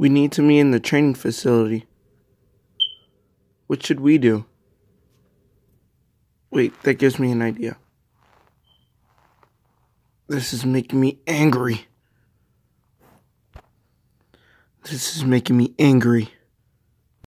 We need to meet in the training facility. What should we do? Wait, that gives me an idea. This is making me angry. This is making me angry.